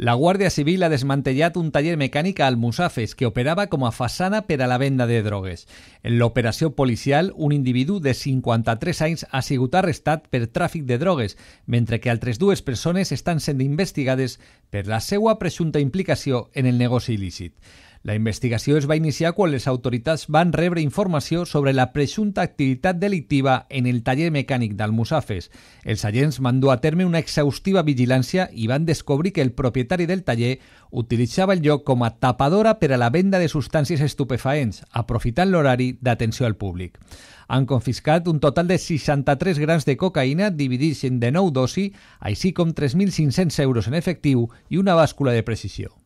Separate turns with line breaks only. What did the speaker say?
La Guàrdia Civil ha desmantellat un taller mecànic al Musafes que operava com a façana per a la venda de drogues. En l'operació policial, un individu de 53 anys ha sigut arrestat per tràfic de drogues, mentre que altres dues persones estan sent investigades per la seva presumpta implicació en el negoci il·lícit. La investigació es va iniciar quan les autoritats van rebre informació sobre la presumpta activitat delictiva en el taller mecànic d'Almusafes. Els agents van dur a terme una exhaustiva vigilància i van descobrir que el propietari del taller utilitzava el lloc com a tapadora per a la venda de substàncies estupefaents, aprofitant l'horari d'atenció al públic. Han confiscat un total de 63 grans de cocaïna dividits en de 9 dosi, així com 3.500 euros en efectiu i una bàscula de precisió.